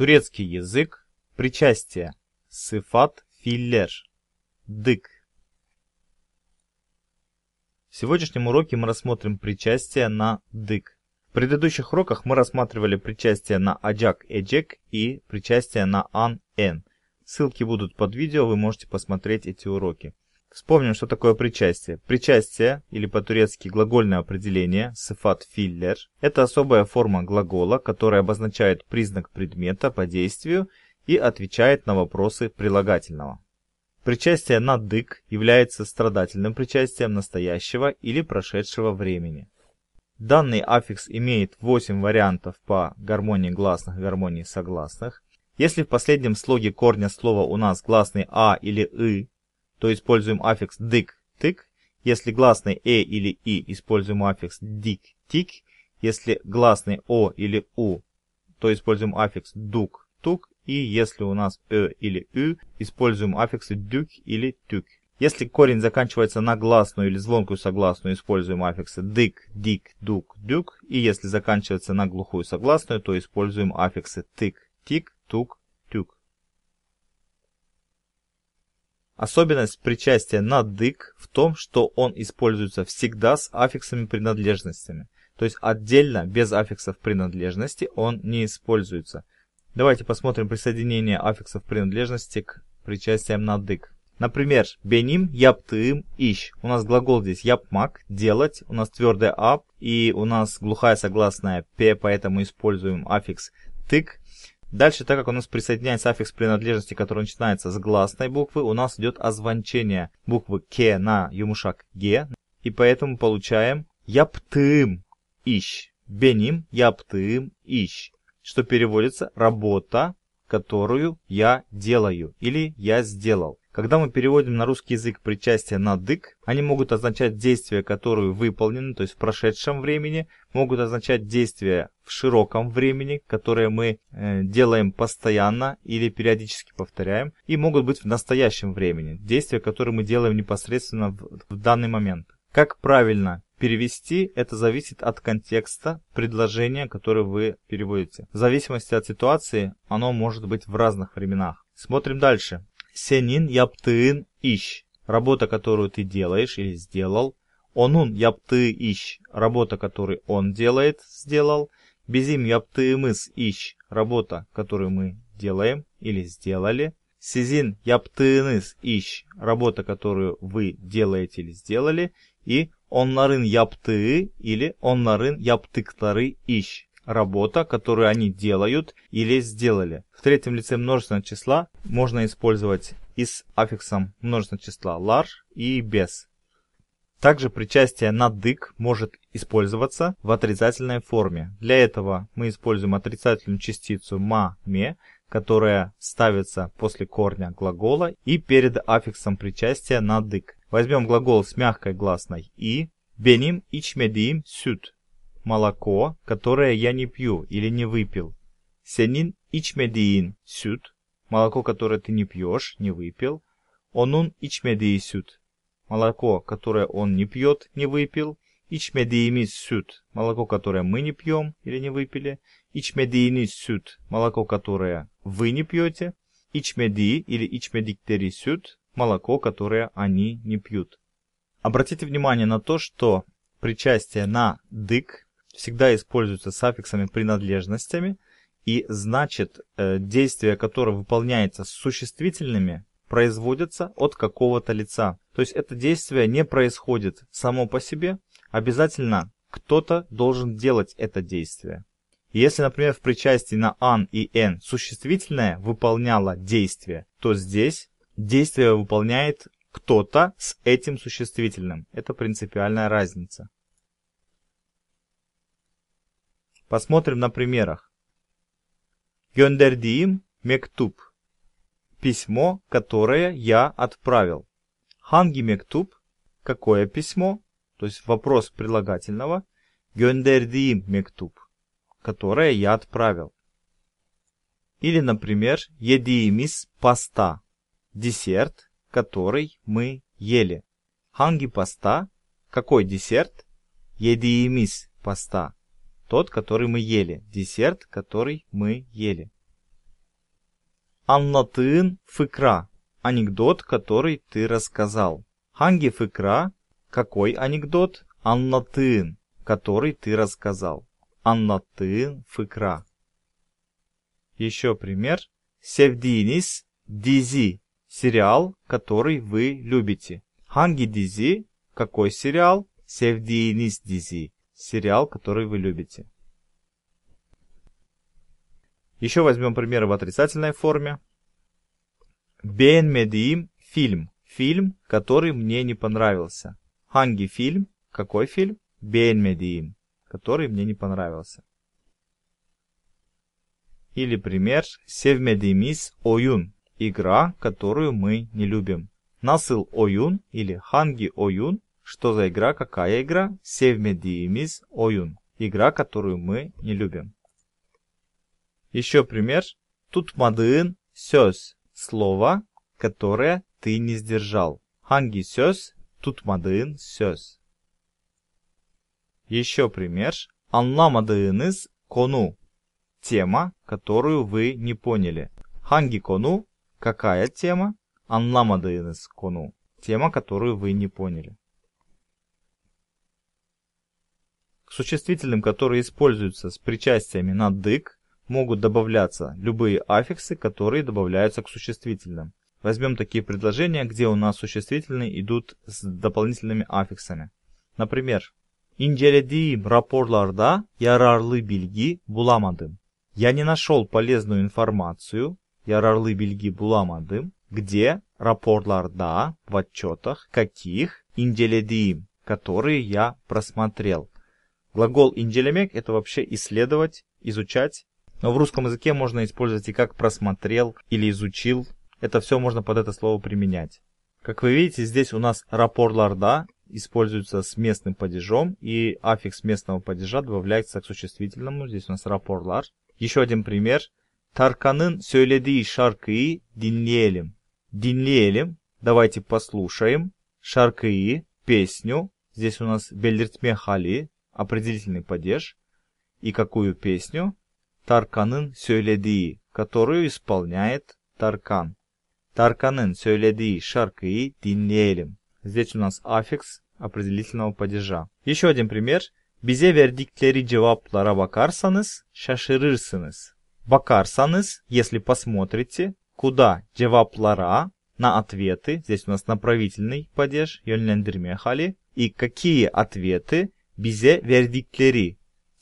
турецкий язык, причастие, сифат филлер, дык. В сегодняшнем уроке мы рассмотрим причастие на дык. В предыдущих уроках мы рассматривали причастие на аджак, эджек и причастие на ан, эн. Ссылки будут под видео, вы можете посмотреть эти уроки. Вспомним, что такое причастие. Причастие, или по-турецки глагольное определение, сифат филлер, это особая форма глагола, которая обозначает признак предмета по действию и отвечает на вопросы прилагательного. Причастие на дык является страдательным причастием настоящего или прошедшего времени. Данный аффикс имеет 8 вариантов по гармонии гласных, гармонии согласных. Если в последнем слоге корня слова у нас гласный а или и, то используем аффикс дык-тык. Если гласный э или и, используем аффикс дик-тик. Если гласный о или у, то используем аффикс дук-тук. И если у нас э или ю, используем аффиксы дюк или тюк. Если корень заканчивается на гласную или звонкую согласную, используем аффиксы дык, дик, дук, дюк. И если заканчивается на глухую согласную, то используем аффиксы тык, тик, тук, тюк. Особенность причастия на дык в том, что он используется всегда с аффиксами принадлежностями. То есть отдельно, без аффиксов принадлежности, он не используется. Давайте посмотрим присоединение аффиксов принадлежности к причастиям на дык. Например, беним, яптым, ищ. У нас глагол здесь япмак, делать. У нас твердая ап и у нас глухая согласная п, поэтому используем аффикс тык. Дальше, так как у нас присоединяется аффикс принадлежности, который начинается с гласной буквы, у нас идет озвончение буквы «к» на юмушак «ге». И поэтому получаем «яптым ищ». «Беним яптым ищ», что переводится «работа, которую я делаю» или «я сделал». Когда мы переводим на русский язык причастие на «дык», они могут означать действия, которые выполнены, то есть в прошедшем времени, могут означать действия в широком времени, которые мы э, делаем постоянно или периодически повторяем, и могут быть в настоящем времени, действия, которые мы делаем непосредственно в, в данный момент. Как правильно перевести, это зависит от контекста предложения, которое вы переводите. В зависимости от ситуации, оно может быть в разных временах. Смотрим дальше senin yaptığın iş, работа, которую ты делаешь или сделал, onun yaptığı iş, работа, которую он делает, сделал, bizim yaptığımız iş, работа, которую мы делаем или сделали, sizin yaptığınız iş, работа, которую вы делаете или сделали, и onların yaptığı или onların yaptıkları iş, работа, которую они делают или сделали. В третьем лице множественного числа можно использовать и с аффиксом множественного числа large и без. Также причастие на дык может использоваться в отрицательной форме. Для этого мы используем отрицательную частицу ма, ме, которая ставится после корня глагола и перед аффиксом причастия на дык. Возьмем глагол с мягкой гласной и, беним и чмедим сюд молоко, которое я не пью или не выпил. Сенин ичмедиин сют, молоко, которое ты не пьешь, не выпил. Онун ичмедии сют, молоко, которое он не пьет, не выпил. Ичмедиими сют, молоко, которое мы не пьем или не выпили. Ичмедиини сют, молоко, которое вы не пьете. Ичмеди или ичмедиктери сют, молоко, которое они не пьют. Обратите внимание на то, что причастие на дык всегда используются суффиксами принадлежностями, и значит, э, действие, которое выполняется с существительными, производится от какого-то лица. То есть это действие не происходит само по себе, обязательно кто-то должен делать это действие. Если, например, в причастии на «ан» и «н» существительное выполняло действие, то здесь действие выполняет кто-то с этим существительным. Это принципиальная разница. Посмотрим на примерах. Гендердиим мектуб. Письмо, которое я отправил. Ханги мектуб. Какое письмо? То есть вопрос прилагательного. Гендердиим мектуб. Которое я отправил. Или, например, едиимис паста. Десерт, который мы ели. Ханги паста. Какой десерт? Едиимис паста тот, который мы ели, десерт, который мы ели. Аннатын фыкра – анекдот, который ты рассказал. Ханги фыкра – какой анекдот? Аннатын, который ты рассказал. Аннатын фыкра. Еще пример. Севдинис дизи – сериал, который вы любите. Ханги дизи – какой сериал? Севдинис дизи сериал, который вы любите. Еще возьмем примеры в отрицательной форме. Бен Медиим – фильм. Фильм, который мне не понравился. Ханги – фильм. Какой фильм? Бен Медиим, который мне не понравился. Или пример Севмедимис Оюн – игра, которую мы не любим. Насыл Оюн или Ханги Оюн что за игра? Какая игра? Sevmediğimiz oyun. Игра, которую мы не любим. Еще пример. Tutmadığın söz. Слово, которое ты не сдержал. Hangi söz? Tutmadığın söz. Еще пример. Anlamadığınız konu. Тема, которую вы не поняли. Hangi konu? Какая тема? Anlamadığınız konu. Тема, которую вы не поняли. существительным, которые используются с причастиями на «дык», могут добавляться любые аффиксы, которые добавляются к существительным. Возьмем такие предложения, где у нас существительные идут с дополнительными аффиксами. Например, İncelediğim raporlarda yararlı bilgi bulamadım. Я не нашел полезную информацию, yararlı bilgi bulamadım, где рапорларда в отчетах каких инделедиим, которые я просмотрел. Глагол «инджелемек» — это вообще исследовать, изучать. Но в русском языке можно использовать и как «просмотрел» или «изучил». Это все можно под это слово применять. Как вы видите, здесь у нас рапор лорда используется с местным падежом, и аффикс местного падежа добавляется к существительному. Здесь у нас рапор лар. Еще один пример. тарканын söylediği şarkıyı dinleyelim. Dinleyelim. Давайте послушаем. Шаркыи, песню. Здесь у нас Бельдертме Хали, определительный падеж и какую песню Тарканын сөйләдии, которую исполняет Таркан. Тарканын сөйләдии шаркıyı dinleyelim. Здесь у нас аффикс определительного падежа. Еще один пример. Bize verdikleri cevaplara bakarsanız şaşırırsınız. Bakarsanız, если посмотрите, куда cevaplara, на ответы, здесь у нас направительный падеж, yönlendirme hali, и какие ответы бизе вердиктери,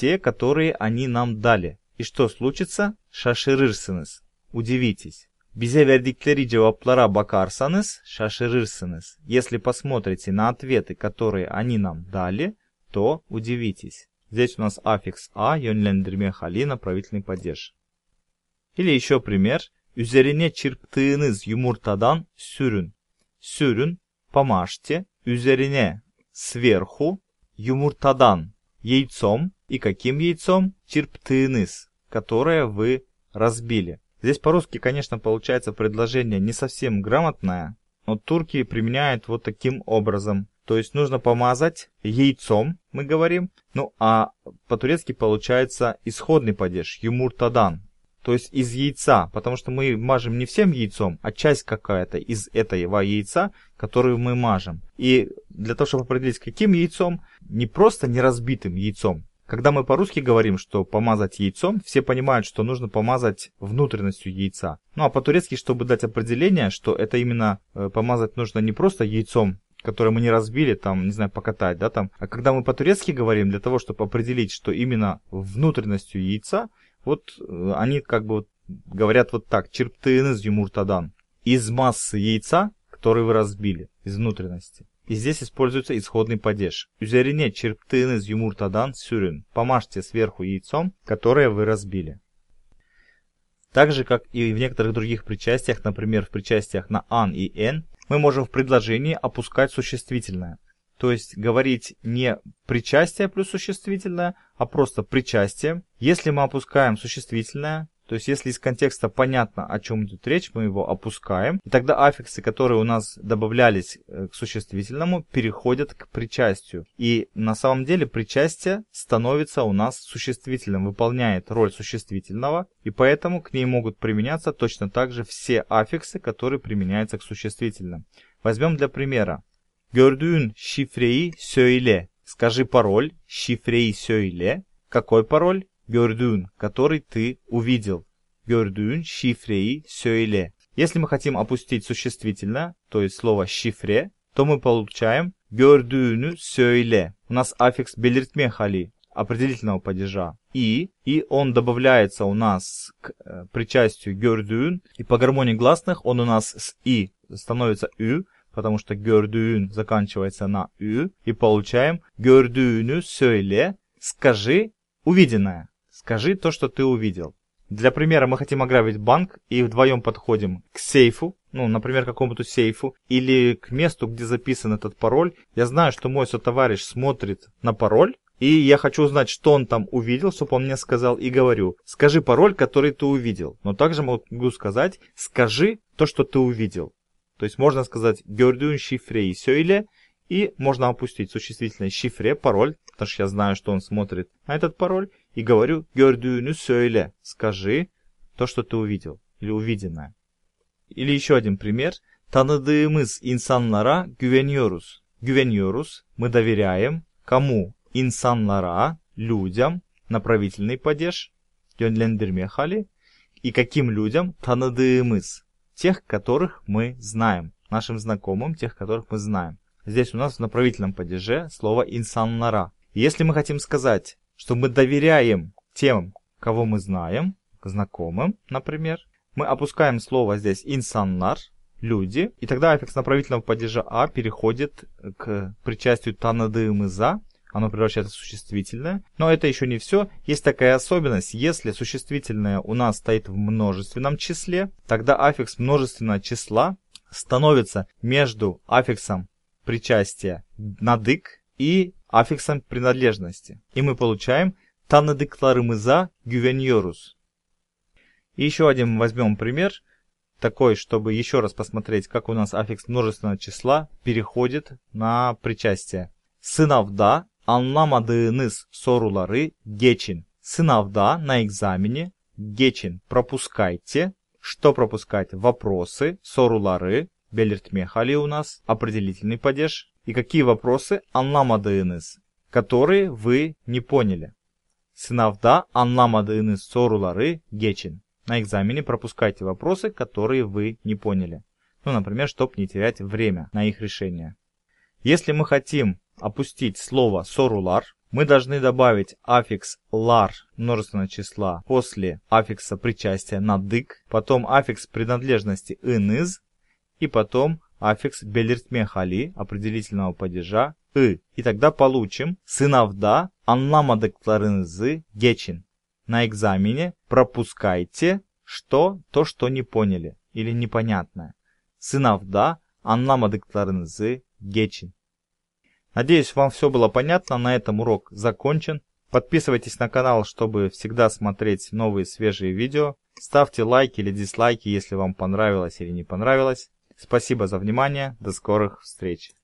те, которые они нам дали. И что случится? Шашырырсыныз. Удивитесь. Bize verdikleri cevaplara bakarsanız şaşırırsınız. Если посмотрите на ответы, которые они нам дали, то удивитесь. Здесь у нас аффикс «а», yönlendirme hali, направительный падеж. Или еще пример. Узерине çırptığınız юмуртадан sürün. Sürün, помажьте. узерине сверху, юмуртадан, яйцом и каким яйцом чирптыныс, которое вы разбили. Здесь по-русски, конечно, получается предложение не совсем грамотное, но турки применяют вот таким образом. То есть нужно помазать яйцом, мы говорим, ну а по-турецки получается исходный падеж, юмуртадан то есть из яйца, потому что мы мажем не всем яйцом, а часть какая-то из этого яйца, которую мы мажем. И для того, чтобы определить, каким яйцом, не просто неразбитым яйцом, когда мы по-русски говорим, что помазать яйцом, все понимают, что нужно помазать внутренностью яйца. Ну а по-турецки, чтобы дать определение, что это именно э, помазать нужно не просто яйцом, которое мы не разбили, там, не знаю, покатать, да, там. А когда мы по-турецки говорим, для того, чтобы определить, что именно внутренностью яйца, вот э, они как бы говорят вот так, чирптыны юмуртадан, из массы яйца, который вы разбили, из внутренности. И здесь используется исходный падеж. Üzerine çırptığınız юмуртадан сюрин. Помажьте сверху яйцом, которое вы разбили. Так же, как и в некоторых других причастиях, например, в причастиях на «ан» и «н», мы можем в предложении опускать существительное то есть говорить не причастие плюс существительное, а просто причастие. Если мы опускаем существительное, то есть если из контекста понятно, о чем идет речь, мы его опускаем. И тогда аффиксы, которые у нас добавлялись э, к существительному, переходят к причастию. И на самом деле причастие становится у нас существительным, выполняет роль существительного. И поэтому к ней могут применяться точно так же все аффиксы, которые применяются к существительным. Возьмем для примера. Gördüğün şifreyi söyle. Скажи пароль, şifreyi söyle. Какой пароль? Gördüğün, который ты увидел. Gördüğün şifreyi söyle. Если мы хотим опустить существительное, то есть слово шифре, то мы получаем gördüğünü söyle. У нас аффикс belirtme hali определительного падежа и, и он добавляется у нас к э, причастию gördüğün, и по гармонии гласных он у нас с и становится ю, потому что gördüğün заканчивается на ü, и получаем gördüğünü söyle, скажи увиденное, скажи то, что ты увидел. Для примера мы хотим ограбить банк и вдвоем подходим к сейфу, ну, например, к какому-то сейфу или к месту, где записан этот пароль. Я знаю, что мой сотоварищ смотрит на пароль, и я хочу узнать, что он там увидел, чтобы он мне сказал, и говорю, скажи пароль, который ты увидел. Но также могу сказать, скажи то, что ты увидел. То есть можно сказать gördüğün şifreyi söyle и можно опустить существительное шифре, пароль, потому что я знаю, что он смотрит на этот пароль, и говорю gördüğünü söyle, скажи то, что ты увидел или увиденное. Или еще один пример. Tanıdığımız insanlara güveniyoruz. Güveniyoruz, мы доверяем. Кому? Insanlara, людям, направительный падеж, yönlendirme hali. И каким людям? Tanıdığımız тех, которых мы знаем, нашим знакомым, тех, которых мы знаем. Здесь у нас в направительном падеже слово «инсаннара». Если мы хотим сказать, что мы доверяем тем, кого мы знаем, знакомым, например, мы опускаем слово здесь «инсаннар», «люди», и тогда аффикс направительного падежа «а» переходит к причастию «танадымыза», оно превращается в существительное. Но это еще не все. Есть такая особенность, если существительное у нас стоит в множественном числе, тогда аффикс множественного числа становится между аффиксом причастия «надык» и аффиксом принадлежности. И мы получаем «танадекларымыза гювеньорус». И еще один возьмем пример – такой, чтобы еще раз посмотреть, как у нас аффикс множественного числа переходит на причастие. Сыновда Anlamadığınız soruları geçin. Sınavda на экзамене geçin. Пропускайте. Что пропускать? Вопросы, soruları, belirtme hali у нас, определительный падеж. И какие вопросы anlamadığınız, которые вы не поняли. Сынавда anlamadığınız soruları geçin. На экзамене пропускайте вопросы, которые вы не поняли. Ну, например, чтобы не терять время на их решение. Если мы хотим опустить слово «сорулар», мы должны добавить аффикс «лар» множественного числа после аффикса причастия на «дык», потом аффикс принадлежности ын и потом аффикс «белиртмехали» определительного падежа и И тогда получим «сыновда анламадектларынзы гечин». На экзамене пропускайте что то, что не поняли или непонятное. Сыновда анламадектларынзы гечин. Надеюсь, вам все было понятно. На этом урок закончен. Подписывайтесь на канал, чтобы всегда смотреть новые свежие видео. Ставьте лайки или дизлайки, если вам понравилось или не понравилось. Спасибо за внимание. До скорых встреч.